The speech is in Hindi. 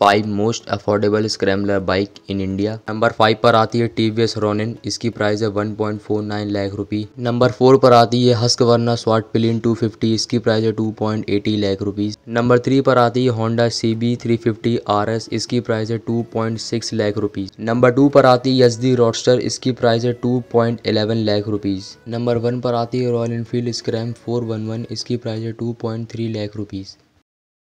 five most affordable scrambler bike in India number five पर आती है टी वी एस रोनिन इसकी प्राइस है one point four nine lakh rupee number four पर आती है Husqvarna Svartpilen two fifty इसकी प्राइस है two point eighty lakh rupees number three पर आती है Honda C B three fifty R S इसकी प्राइस है two point six lakh rupees number two पर आती है एस डी रॉडस्टर इसकी प्राइस है two point eleven lakh rupees number one पर आती है Royal Enfield Scram four one one इसकी प्राइस है two point three lakh rupees